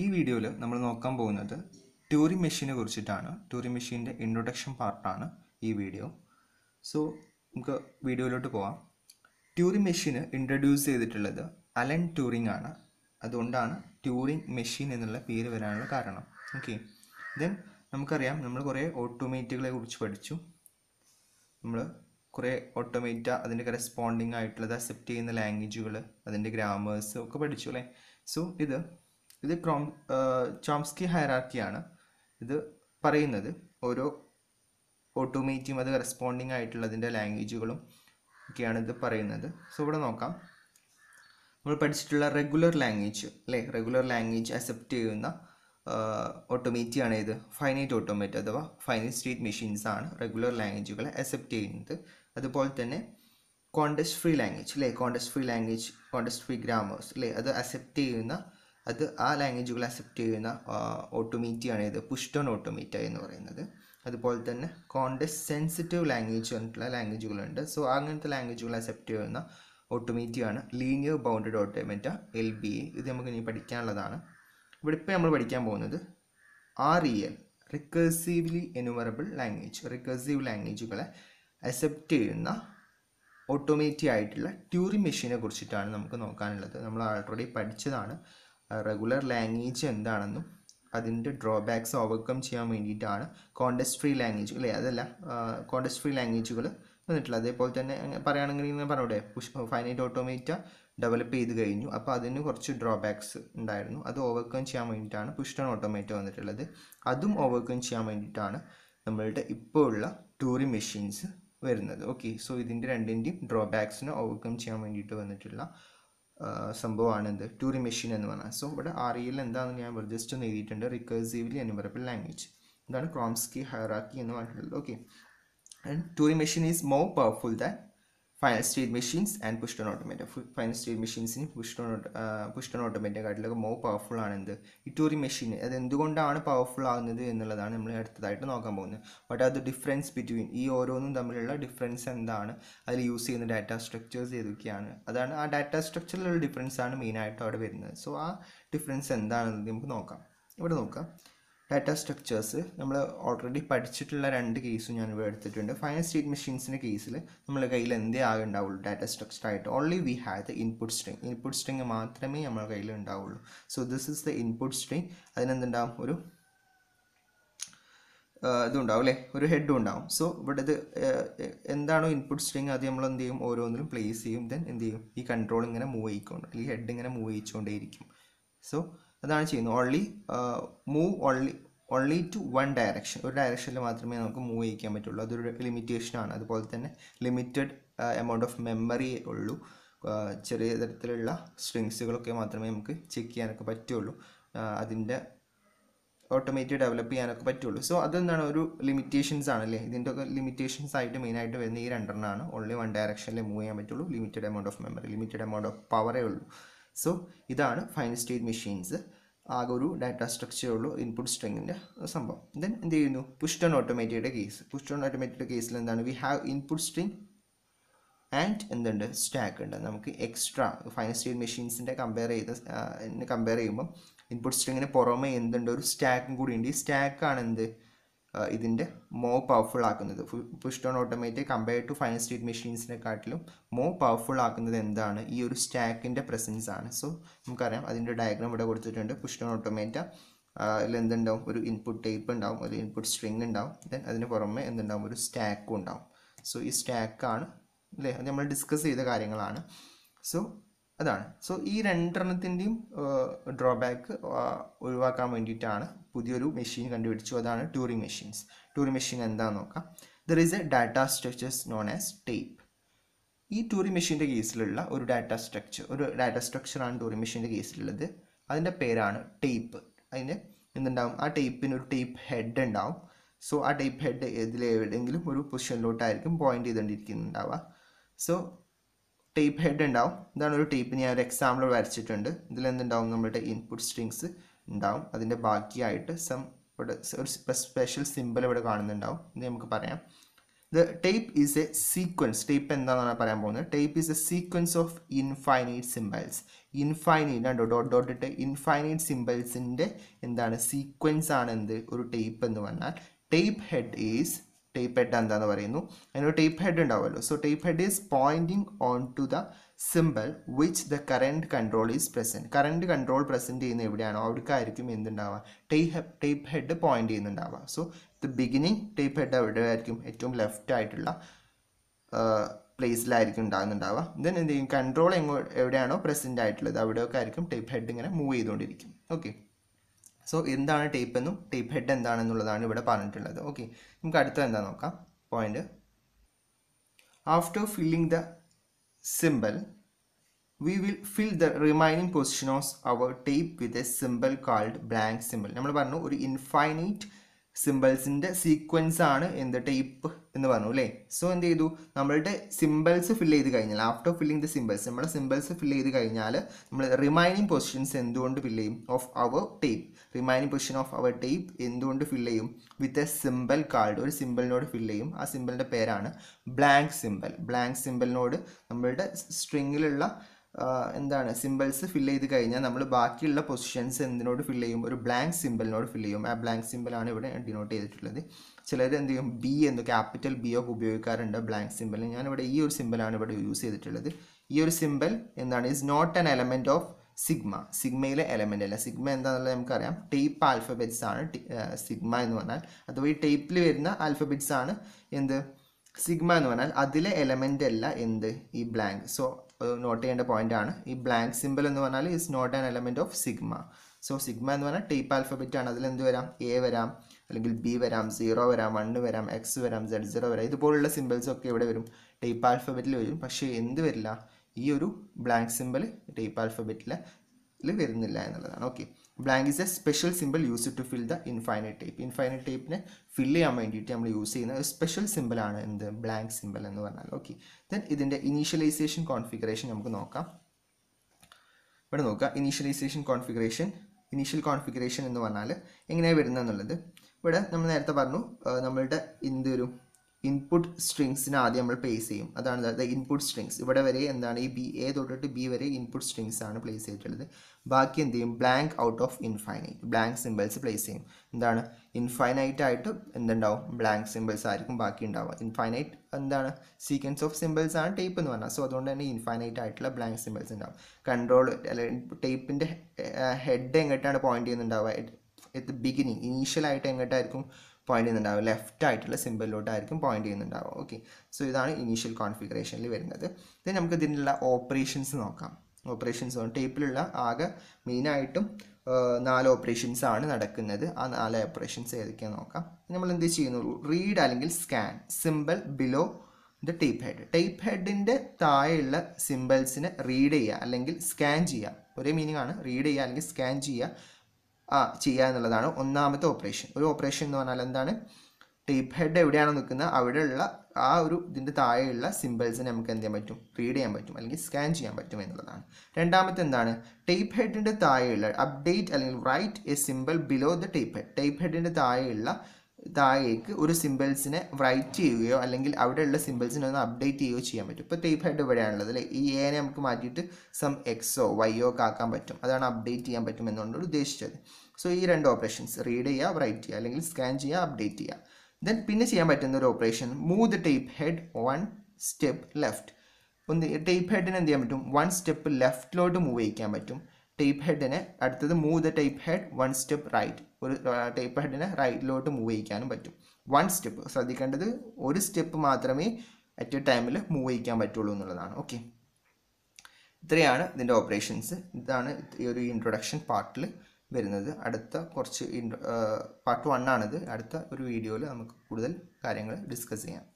ഈ വീഡിയോയിൽ നമ്മൾ നോക്കാൻ പോകുന്നത് ട്യൂറി മെഷീനെ കുറിച്ചിട്ടാണ് ട്യൂറി മെഷീൻ്റെ ഇൻട്രൊഡക്ഷൻ പാർട്ടാണ് ഈ വീഡിയോ സോ നമുക്ക് വീഡിയോയിലോട്ട് പോവാം ട്യൂറി മെഷീന് ഇൻട്രൊഡ്യൂസ് ചെയ്തിട്ടുള്ളത് അലൻ ട്യൂറിംഗ് ആണ് അതുകൊണ്ടാണ് ട്യൂറിംഗ് മെഷീൻ എന്നുള്ള പേര് വരാനുള്ള കാരണം ഓക്കെ ദെൻ നമുക്കറിയാം നമ്മൾ കുറേ ഓട്ടോമേറ്റുകളെ കുറിച്ച് പഠിച്ചു നമ്മൾ കുറേ ഓട്ടോമേറ്റ അതിൻ്റെ കറസ്പോണ്ടിങ് ആയിട്ടുള്ളത് അക്സെപ്റ്റ് ചെയ്യുന്ന ലാംഗ്വേജുകൾ അതിൻ്റെ ഗ്രാമേഴ്സ് ഒക്കെ പഠിച്ചു അല്ലേ സോ ഇത് ഇത് ക്രോം ചോംസ്കി ഹയറാർക്കിയാണ് ഇത് പറയുന്നത് ഓരോ ഓട്ടോമേറ്റും അത് കറസ്പോണ്ടിങ് ആയിട്ടുള്ളതിൻ്റെ ലാംഗ്വേജുകളും ഒക്കെയാണ് ഇത് പറയുന്നത് സോ ഇവിടെ നോക്കാം നമ്മൾ പഠിച്ചിട്ടുള്ള റെഗുലർ ലാംഗ്വേജ് അല്ലേ റെഗുലർ ലാംഗ്വേജ് അക്സെപ്റ്റ് ചെയ്യുന്ന ഓട്ടോമേറ്റിയാണ് ഇത് ഫൈനൈറ്റ് ഓട്ടോമേറ്റ് അഥവാ ഫൈനൈറ്റ് സ്റ്റേറ്റ് മെഷീൻസ് ആണ് റെഗുലർ ലാംഗ്വേജുകളെ അക്സെപ്റ്റ് ചെയ്യുന്നത് അതുപോലെ തന്നെ കോണ്ടസ്റ്റ് ഫ്രീ ലാംഗ്വേജ് അല്ലേ context free language context free grammars അല്ലേ അത് അക്സെപ്റ്റ് ചെയ്യുന്ന അത് ആ ലാംഗ്വേജുകൾ അക്സെപ്റ്റ് ചെയ്യുന്ന ഓട്ടോമീറ്റിയാണ് ഇത് പുഷ്ടോൺ ഓട്ടോമീറ്റ എന്ന് പറയുന്നത് അതുപോലെ തന്നെ കോണ്ടസ് സെൻസിറ്റീവ് ലാംഗ്വേജ് ആയിട്ടുള്ള ലാംഗ്വേജുകളുണ്ട് സോ അങ്ങനത്തെ ലാംഗ്വേജുകൾ അക്സെപ്റ്റ് ചെയ്യുന്ന ഓട്ടോമേറ്റിയാണ് linear bounded automata L B A ഇത് നമുക്ക് ഇനി പഠിക്കാനുള്ളതാണ് ഇവിടെ ഇപ്പോൾ നമ്മൾ പഠിക്കാൻ പോകുന്നത് R E L recursively enumerable language recursive ലാംഗ്വേജുകളെ അക്സെപ്റ്റ് ചെയ്യുന്ന ഓട്ടോമേറ്റി ആയിട്ടുള്ള ട്യൂറി മെഷീനെ കുറിച്ചിട്ടാണ് നമുക്ക് നോക്കാനുള്ളത് നമ്മൾ ആൾറെഡി പഠിച്ചതാണ് റെഗുലർ ലാംഗ്വേജ് എന്താണെന്നും അതിൻ്റെ ഡ്രോബാക്സ് ഓവർകം ചെയ്യാൻ വേണ്ടിയിട്ടാണ് കോണ്ടസ്റ്റ് ഫ്രീ ലാംഗ്വേജ് അല്ലേ അതല്ല കോണ്ടസ്റ്റ് ഫ്രീ ലാംഗ്വേജുകൾ വന്നിട്ടുള്ളത് അതേപോലെ തന്നെ പറയുകയാണെങ്കിൽ ഞാൻ പറഞ്ഞൂടെ പുഷ് ഫൈനൈറ്റ് ഓട്ടോമേറ്റ ഡെവലപ്പ് ചെയ്ത് കഴിഞ്ഞു അപ്പോൾ അതിന് കുറച്ച് ഡ്രോബാക്സ് ഉണ്ടായിരുന്നു അത് ഓവർകം ചെയ്യാൻ വേണ്ടിയിട്ടാണ് പുഷ്ടൺ ഓട്ടോമേറ്റ വന്നിട്ടുള്ളത് അതും ഓവർകം ചെയ്യാൻ വേണ്ടിയിട്ടാണ് നമ്മളുടെ ഇപ്പോൾ ഉള്ള ടൂറി മെഷീൻസ് വരുന്നത് ഓക്കെ സോ ഇതിൻ്റെ രണ്ടിൻ്റെയും ഡ്രോബാക്സിനെ ഓവർകം ചെയ്യാൻ വേണ്ടിയിട്ട് വന്നിട്ടുള്ള സംഭവമാണ് എന്ത് ടൂറി മെഷീൻ എന്ന് പറഞ്ഞാൽ സോ ഇവിടെ അറിയിൽ e എന്താണെന്ന് ഞാൻ ജസ്റ്റ് ഒന്ന് എഴുതിയിട്ടുണ്ട് റിക്കേഴ്സീവ്ലി എന്യൂമറബിൾ ലാംഗ്വേജ് ഇതാണ് ക്രോംസ്കി ഹയറാക്കി എന്ന് പറഞ്ഞിട്ടുള്ളത് okay and Turing machine is more powerful than final state machines and pushdown automata final state മെഷീൻസിന് പുഷ്ടൺ പുഷ്ടൺ ഓട്ടോമേറ്റക്കാട്ടിലൊക്കെ മോ പവർഫുൾ ആണ് എന്ത് ഇറ്റൂറി മെഷീൻ അത് എന്തുകൊണ്ടാണ് പവർഫുൾ ആകുന്നത് എന്നുള്ളതാണ് നമ്മൾ അടുത്തതായിട്ട് നോക്കാൻ പോകുന്നത് what are the difference between ഈ ഓരോന്നും തമ്മിലുള്ള ഡിഫറൻസ് എന്താണ് അതിൽ യൂസ് ചെയ്യുന്ന ഡാറ്റ സ്ട്രക്ചേഴ്സ് ഏതൊക്കെയാണ് അതാണ് ആ ഡാറ്റ സ്ട്രക്ചറിലുള്ള ഡിഫറൻസ് ആണ് മെയിനായിട്ട് അവിടെ വരുന്നത് സോ ആ ഡിഫറൻസ് എന്താണെന്ന് നമുക്ക് നോക്കാം ഇവിടെ നോക്കാം ഡാറ്റ സ്ട്രക്ചേഴ്സ് നമ്മൾ ഓൾറെഡി പഠിച്ചിട്ടുള്ള രണ്ട് കേസും ഞാൻ ഇവിടെ എടുത്തിട്ടുണ്ട് ഫൈനൽ സ്റ്റേറ്റ് മെഷീൻസിൻ്റെ കേസിൽ നമ്മുടെ കയ്യിൽ എന്തേ ആകെ ഉണ്ടാവുള്ളൂ ഡാറ്റ സ്ട്രക്ചർ ആയിട്ട് only we have the input string input string മാത്രമേ നമ്മുടെ കയ്യിൽ ഉണ്ടാവുള്ളൂ so this is the input string അതിനെന്തുണ്ടാവും ഒരു ഇതുണ്ടാവും അല്ലേ ഒരു ഹെഡും ഉണ്ടാവും സോ ഇവിടെ ഇത് എന്താണോ ഇൻപുട്ട് സ്ട്രിങ് അത് നമ്മൾ എന്ത് ചെയ്യും ഓരോന്നിലും പ്ലേസ് ചെയ്യും ദെൻ എന്ത് ചെയ്യും ഈ കൺട്രോൾ ഇങ്ങനെ മൂവ് ആയിക്കൊണ്ട് അല്ലെങ്കിൽ ഹെഡ് ഇങ്ങനെ മൂവ് ചെയ്യിച്ചുകൊണ്ടേയിരിക്കും സോ അതാണ് ചെയ്യുന്നത് only move only only to one direction ഒരു ഡയറക്ഷനിൽ മാത്രമേ നമുക്ക് മൂവ് ചെയ്യിക്കാൻ പറ്റുള്ളൂ അതൊരു ലിമിറ്റേഷനാണ് അതുപോലെ തന്നെ ലിമിറ്റഡ് എമൗണ്ട് ഓഫ് മെമ്മറി ഉള്ളൂ uh, ചെറിയ തരത്തിലുള്ള സ്ട്രിങ്സുകളൊക്കെ മാത്രമേ നമുക്ക് ചെക്ക് ചെയ്യാനൊക്കെ പറ്റുള്ളൂ uh, അതിൻ്റെ ഓട്ടോമാറ്റിക് ഡെവലപ്പ് ചെയ്യാനൊക്കെ പറ്റുള്ളൂ സോ അതെന്താണ് ഒരു ലിമിറ്റേഷൻസ് ആണ് അല്ലേ ഇതിൻ്റെ ഒക്കെ ലിമിറ്റേഷൻസ് ആയിട്ട് മെയിനായിട്ട് വരുന്ന ഈ രണ്ടെണ്ണമാണ് ഓൺലി വൺ ഡയറക്ഷനിൽ മൂവ് ചെയ്യാൻ പറ്റുള്ളൂ limited amount of memory limited amount of പവറേ ഉള്ളൂ സോ ഇതാണ് ഫൈൻ സ്റ്റേറ്റ് മെഷീൻസ് ആകെ ഒരു ഡാറ്റ സ്ട്രക്ചറുള്ള ഇൻപുട്ട് സ്ട്രെങ്ങിൻ്റെ സംഭവം ദെൻ എന്ത് ചെയ്യുന്നു പുഷ്ടൺ ഓട്ടോമേറ്റിയുടെ കേസ് പുഷ്ടൺ ഓട്ടോമേറ്റിയുടെ കേസിൽ എന്താണ് we have input string and എന്തുണ്ട് സ്റ്റാക്ക് ഉണ്ട് നമുക്ക് എക്സ്ട്രാ ഫൈൻ സ്റ്റേറ്റ് മെഷീൻസിൻ്റെ കമ്പയർ ചെയ്ത് കമ്പയർ ചെയ്യുമ്പോൾ ഇൻപുട്ട് സ്ട്രിങ്ങിന് പുറമെ എന്തുണ്ട് ഒരു സ്റ്റാക്കും കൂടി ഉണ്ട് ഈ സ്റ്റാക്കാണ് എന്ത് ഇതിൻ്റെ മോർ പവർഫുൾ ആക്കുന്നത് pushdown automata compare to final state മെഷീൻസിനെക്കാട്ടിലും മോർ പവർഫുൾ ആക്കുന്നത് എന്താണ് ഈ ഒരു സ്റ്റാക്കിൻ്റെ പ്രസൻസ് ആണ് സോ നമുക്കറിയാം അതിൻ്റെ ഡയഗ്രാം ഇവിടെ കൊടുത്തിട്ടുണ്ട് പുഷ് ഡൗൺ ഓട്ടോമേറ്റ അതിൽ എന്തുണ്ടാവും ഒരു ഇൻപുട്ട് ടൈപ്പ് ഉണ്ടാവും ഒരു ഇൻപുട്ട് സ്ട്രിങ് ഉണ്ടാവും ദെൻ അതിന് പുറമെ എന്തുണ്ടാവും ഒരു സ്റ്റാക്കും ഉണ്ടാവും സോ ഈ സ്റ്റാക്കാണ് അല്ലേ അത് നമ്മൾ ഡിസ്കസ് ചെയ്ത കാര്യങ്ങളാണ് സോ അതാണ് സോ ഈ രണ്ടെണ്ണത്തിൻ്റെയും ഡ്രോബാക്ക് ഒഴിവാക്കാൻ വേണ്ടിയിട്ടാണ് പുതിയൊരു മെഷീൻ കണ്ടുപിടിച്ചു അതാണ് ടൂറിംഗ് മെഷീൻസ് ടൂറിംഗ് മെഷീൻ എന്താണെന്ന് നോക്കാം there is a data structures known as tape ഈ ടൂറിംഗ് മെഷീൻ്റെ കേസിലുള്ള ഒരു ഡാറ്റ സ്ട്രക്ചർ ഒരു ഡാറ്റ സ്ട്രക്ചറാണ് ടൂറിംഗ് മെഷീൻ്റെ കേസിലുള്ളത് അതിൻ്റെ പേരാണ് ടേപ്പ് അതിന് എന്തുണ്ടാവും ആ ടേപ്പിന് ഒരു ടേപ്പ് ഹെഡ് ഉണ്ടാവും സോ ആ ടേപ്പ് ഹെഡ് ഇതിൽ എവിടെയെങ്കിലും ഒരു പൊസിഷനിലോട്ടായിരിക്കും പോയിന്റ് ചെയ്തുകൊണ്ടിരിക്കുന്നുണ്ടാവുക സോ ടേപ്പ് ഹെഡ് ഉണ്ടാവും ഇതാണ് ഒരു ടേപ്പ് ഞാൻ ഒരു എക്സാമ്പിൾ വരച്ചിട്ടുണ്ട് ഇതിൽ എന്തുണ്ടാവും നമ്മളുടെ ഇൻപുട്ട് സ്ട്രിങ്സ് ഉണ്ടാവും അതിൻ്റെ ബാക്കിയായിട്ട് സം ഇവിടെ ഒരു സ്പെഷ്യൽ സിമ്പിൾ ഇവിടെ കാണുന്നുണ്ടാവും ഇത് നമുക്ക് പറയാം the tape is a sequence ടേപ്പ് എന്താണെന്നാണ് പറയാൻ പോകുന്നത് tape is a sequence of infinite symbols infinite കണ്ടോ ഡോട്ട് ഡോട്ട് ഇട്ട് ഇൻഫൈനൈറ്റ് സിമ്പിൾസിൻ്റെ എന്താണ് സീക്വൻസ് ആണ് എന്ത് ഒരു ടേപ്പ് എന്ന് പറഞ്ഞാൽ tape head is tape head എന്താണെന്ന് പറയുന്നു അതിനൊരു ടേപ്പ് ഹെഡ് ഉണ്ടാവുമല്ലോ so tape head is pointing on to the symbol which the current control is present current control present ചെയ്യുന്ന എവിടെയാണോ അവിടേക്കായിരിക്കും എന്തുണ്ടാവുക ടേപ്പ് ടേപ്പ് ഹെഡ് പോയിന്റ് ചെയ്യുന്നുണ്ടാവുക so the beginning tape head അവിടെ ആയിരിക്കും ഏറ്റവും ലെഫ്റ്റ് ആയിട്ടുള്ള പ്ലേസിലായിരിക്കും ഉണ്ടാകുന്നുണ്ടാവുക ദെൻ എന്ത് ചെയ്യും കൺട്രോൾ എങ്ങോ എവിടെയാണോ പ്രസൻ്റ് ആയിട്ടുള്ളത് അവിടെയൊക്കെ ആയിരിക്കും ടേപ്പ് ഹെഡ് ഇങ്ങനെ മൂവ് ചെയ്തുകൊണ്ടിരിക്കും ഓക്കെ സോ എന്താണ് ടേപ്പ് എന്നും ടേപ്പ് ഹെഡ് എന്താണെന്നുള്ളതാണ് ഇവിടെ പറഞ്ഞിട്ടുള്ളത് ഓക്കെ നമുക്ക് അടുത്ത എന്താ നോക്കാം point after filling the symbol, we will fill the remaining position of our tape with a symbol called blank symbol. നമ്മൾ പറഞ്ഞു ഒരു സിമ്പിൾസിൻ്റെ സീക്വൻസ് ആണ് എന്ത് ടൈപ്പ് എന്ന് പറഞ്ഞു അല്ലേ സോ എന്ത് ചെയ്തു നമ്മളുടെ സിമ്പിൾസ് ഫിൽ ചെയ്ത് കഴിഞ്ഞാൽ ആഫ്റ്റർ ഫില്ലിംഗ് ദ സിമ്പിൾസ് നമ്മുടെ സിമ്പിൾസ് ഫിൽ ചെയ്ത് കഴിഞ്ഞാൽ നമ്മൾ റിമൈനിങ് പൊസിഷൻസ് എന്തുകൊണ്ട് ഫില്ല് ചെയ്യും of our tape remaining position of our tape എന്തുകൊണ്ട് ഫില്ല് ചെയ്യും വിത്ത് എ സിമ്പിൾ കാർഡ് ഒരു സിമ്പിളിനോട് ഫില്ല് ചെയ്യും ആ സിമ്പിളിൻ്റെ പേരാണ് ബ്ലാങ്ക് സിമ്പിൾ ബ്ലാങ്ക് സിമ്പിളിനോട് നമ്മളുടെ സ്ട്രിങ്ങിലുള്ള എന്താണ് സിമ്പിൾസ് ഫില്ല് ചെയ്ത് കഴിഞ്ഞാൽ നമ്മൾ ബാക്കിയുള്ള പൊസിഷൻസ് എന്തിനോട് ഫില്ല് ചെയ്യും ഒരു ബ്ലാങ്ക് സിമ്പിളിനോട് ഫില്ല് ചെയ്യും ആ ബ്ലാങ്ക് സിമ്പിളാണ് ഇവിടെ ഡിനോട്ട് ചെയ്തിട്ടുള്ളത് ചിലർ എന്ത് ചെയ്യും ബി എന്ന് ക്യാപിറ്റൽ ബി ഒക്കെ ഉപയോഗിക്കാറുണ്ട് ബ്ലാങ്ക് സിമ്പിൾ ഞാനിവിടെ ഈ ഒരു സിമ്പിളാണ് ഇവിടെ യൂസ് ചെയ്തിട്ടുള്ളത് ഈ ഒരു സിമ്പിൾ എന്താണ് is not an element of sigma സിഗ്മയിലെ എലമെൻ്റ് അല്ല സിഗ്മ എന്താണെന്നുള്ളത് നമുക്കറിയാം ടേപ്പ് ആൽഫബെറ്റ്സ് ആണ് സിഗ്മ എന്ന് പറഞ്ഞാൽ അഥവാ ഈ ടേപ്പിൽ വരുന്ന ആൽഫബെറ്റ്സ് ആണ് എന്ത് സിഗ്മ എന്ന് പറഞ്ഞാൽ അതിലെ എലമെൻ്റ് അല്ല എന്ത് ഈ ബ്ലാങ്ക് സോ നോട്ട് ചെയ്യേണ്ട പോയിന്റ് ആണ് ഈ ബ്ലാങ്ക് സിമ്പിൾ എന്ന് പറഞ്ഞാൽ is not an element of sigma so sigma എന്ന് പറഞ്ഞാൽ ടൈപ്പ് ആൽഫബറ്റ് ആണ് അതിൽ എന്ത് വരാം എ വരാം അല്ലെങ്കിൽ ബി വരാം സീറോ വരാം വണ് വരാം എക്സ് വരാം സെഡ് സീറോ വരാം ഇതുപോലുള്ള സിമ്പിൾസ് ഒക്കെ ഇവിടെ വരും ടൈപ്പ് ആൽഫബറ്റിൽ വരും പക്ഷേ എന്ത് വരില്ല ഈ ഒരു ബ്ലാങ്ക് സിമ്പിൾ ടൈപ്പ് ആൽഫബറ്റിൽ വരുന്നില്ല എന്നുള്ളതാണ് okay blank is a special symbol use to fill the infinite tape infinite ടൈപ്പിനെ ഫിൽ ചെയ്യാൻ വേണ്ടിയിട്ട് നമ്മൾ യൂസ് ചെയ്യുന്ന ഒരു സ്പെഷ്യൽ സിമ്പിളാണ് എന്ത് ബ്ലാങ്ക് സിമ്പിൾ എന്ന് പറഞ്ഞാൽ ഓക്കെ ദെൻ ഇതിൻ്റെ ഇനീഷ്യലൈസേഷൻ കോൺഫിഗറേഷൻ നമുക്ക് നോക്കാം ഇവിടെ നോക്കുക ഇനീഷ്യലൈസേഷൻ കോൺഫിഗറേഷൻ ഇനീഷ്യൽ കോൺഫിഗറേഷൻ എന്ന് പറഞ്ഞാൽ എങ്ങനെയാണ് വരുന്നത് എന്നുള്ളത് ഇവിടെ നമ്മൾ നേരത്തെ പറഞ്ഞു നമ്മളുടെ എന്തൊരു ഇൻപുട്ട് സ്ട്രിങ്സിന് ആദ്യം നമ്മൾ പ്ലേസ് ചെയ്യും അതാണ് ദ ഇൻപുട്ട് സ്ട്രിങ്സ് ഇവിടെ വരെ എന്താണ് ഈ ബി എ തൊട്ടിട്ട് ബി വരെ ഇൻപുട്ട് സ്ട്രിങ്സ് ആണ് പ്ലേസ് ചെയ്തിട്ടുള്ളത് ബാക്കി എന്ത് ചെയ്യും blank out of infinite blank symbols place ചെയ്യും എന്താണ് ഇൻഫൈനൈറ്റ് ആയിട്ട് എന്തുണ്ടാവും ബ്ലാങ്ക് സിമ്പിൾസ് ആയിരിക്കും ബാക്കി ഉണ്ടാവുക ഇൻഫൈനൈറ്റ് എന്താണ് സീക്വൻസ് ഓഫ് സിമ്പിൾസ് ആണ് ടൈപ്പ് എന്ന് പറഞ്ഞാൽ സോ അതുകൊണ്ട് തന്നെ ഇൻഫൈനൈറ്റ് ആയിട്ടുള്ള ബ്ലാങ്ക് സിമ്പിൾസ് ഉണ്ടാവും കൺട്രോൾ അല്ലെങ്കിൽ ടൈപ്പിൻ്റെ ഹെഡ് എങ്ങോട്ടാണ് പോയിന്റ് ചെയ്യുന്നുണ്ടാവുക എറ്റ് ബിഗിനിങ് ഇനീഷ്യലായിട്ട് എങ്ങോട്ടായിരിക്കും പോയിൻ്റ് ചെയ്യുന്നുണ്ടാവും ലെഫ്റ്റ് ആയിട്ടുള്ള സിമ്പിളിലോട്ടായിരിക്കും പോയിൻ്റ് ചെയ്യുന്നുണ്ടാവും ഓക്കെ സോ ഇതാണ് ഇനീഷ്യൽ കോൺഫിഗറേഷനിൽ വരുന്നത് ഇനി നമുക്ക് ഇതിനുള്ള ഓപ്പറേഷൻസ് നോക്കാം ഓപ്പറേഷൻസ് ടേപ്പിലുള്ള ആകെ മെയിനായിട്ടും നാല് ഓപ്പറേഷൻസ് ആണ് നടക്കുന്നത് ആ നാല് ഓപ്പറേഷൻസ് ഏതൊക്കെയാണ് നോക്കാം നമ്മൾ എന്ത് ചെയ്യുന്നു റീഡ് അല്ലെങ്കിൽ scan symbol below the tape head tape ഹെഡിൻ്റെ താഴെയുള്ള സിമ്പിൾസിനെ റീഡ് ചെയ്യുക അല്ലെങ്കിൽ സ്കാൻ ചെയ്യുക ഒരേ മീനിങ് ആണ് റീഡ് ചെയ്യുക അല്ലെങ്കിൽ സ്കാൻ ചെയ്യുക ആ ചെയ്യുക എന്നുള്ളതാണ് ഒന്നാമത്തെ ഓപ്പറേഷൻ ഒരു ഓപ്പറേഷൻ എന്ന് പറഞ്ഞാൽ എന്താണ് ടേപ്പ് ഹെഡ് എവിടെയാണ് നിൽക്കുന്നത് അവിടെയുള്ള ആ ഒരു ഇതിൻ്റെ താഴെയുള്ള സിമ്പിൾസിനെ നമുക്ക് എന്ത് ചെയ്യാൻ പറ്റും റീഡ് ചെയ്യാൻ പറ്റും അല്ലെങ്കിൽ സ്കാൻ ചെയ്യാൻ പറ്റും എന്നുള്ളതാണ് രണ്ടാമത്തെ എന്താണ് ടേപ്പ് ഹെഡിൻ്റെ താഴെയുള്ള അപ്ഡേറ്റ് അല്ലെങ്കിൽ write a symbol below the tape head tape ഹെഡിൻ്റെ താഴെയുള്ള താഴേക്ക് ഒരു സിമ്പിൾസിനെ റൈറ്റ് ചെയ്യുകയോ അല്ലെങ്കിൽ അവിടെയുള്ള സിമ്പിൾസിനെ ഒന്ന് അപ്ഡേറ്റ് ചെയ്യുകയോ ചെയ്യാൻ പറ്റും ഇപ്പോൾ ടൈപ്പ് ഹെഡ് ഇവിടെയാണുള്ളത് അല്ലേ ഈ എനെ നമുക്ക് മാറ്റിയിട്ട് സം എക്സോ വൈയോ ആക്കാൻ പറ്റും അതാണ് അപ്ഡേറ്റ് ചെയ്യാൻ പറ്റും എന്നുകൊണ്ട് ഉദ്ദേശിച്ചത് സോ ഈ രണ്ട് ഓപ്പറേഷൻസ് റീഡ് ചെയ്യുക റൈറ്റ് ചെയ്യുക അല്ലെങ്കിൽ സ്കാൻ ചെയ്യുക അപ്ഡേറ്റ് ചെയ്യുക ദെൻ പിന്നെ ചെയ്യാൻ പറ്റുന്ന ഒരു operation move the tape head one step left ഒന്ന് ടേപ്പ് ഹെഡിന് എന്ത് ചെയ്യാൻ പറ്റും വൺ സ്റ്റെപ്പ് ലെഫ്റ്റിലോട്ട് മൂവ് ചെയ്യിക്കാൻ പറ്റും ടേപ്പ് ഹെഡിനെ അടുത്തത് move the tape head one step right ഒരു ടേപ്പ് ഹെഡിനെ റൈറ്റിലോട്ട് മൂവ് ചെയ്യിക്കാനും പറ്റും വൺ സ്റ്റെപ്പ് ശ്രദ്ധിക്കേണ്ടത് ഒരു സ്റ്റെപ്പ് മാത്രമേ അറ്റ് എ ടൈമിൽ മൂവ് ചെയ്യിക്കാൻ പറ്റുള്ളൂ എന്നുള്ളതാണ് ഓക്കെ ഇത്രയാണ് ഇതിൻ്റെ ഓപ്പറേഷൻസ് ഇതാണ് ഈ ഒരു ഇൻട്രൊഡക്ഷൻ പാർട്ടിൽ വരുന്നത് അടുത്ത കുറച്ച് പാർട്ട് വൺ ആണിത് അടുത്ത ഒരു വീഡിയോയിൽ നമുക്ക് കൂടുതൽ കാര്യങ്ങൾ ഡിസ്കസ് ചെയ്യാം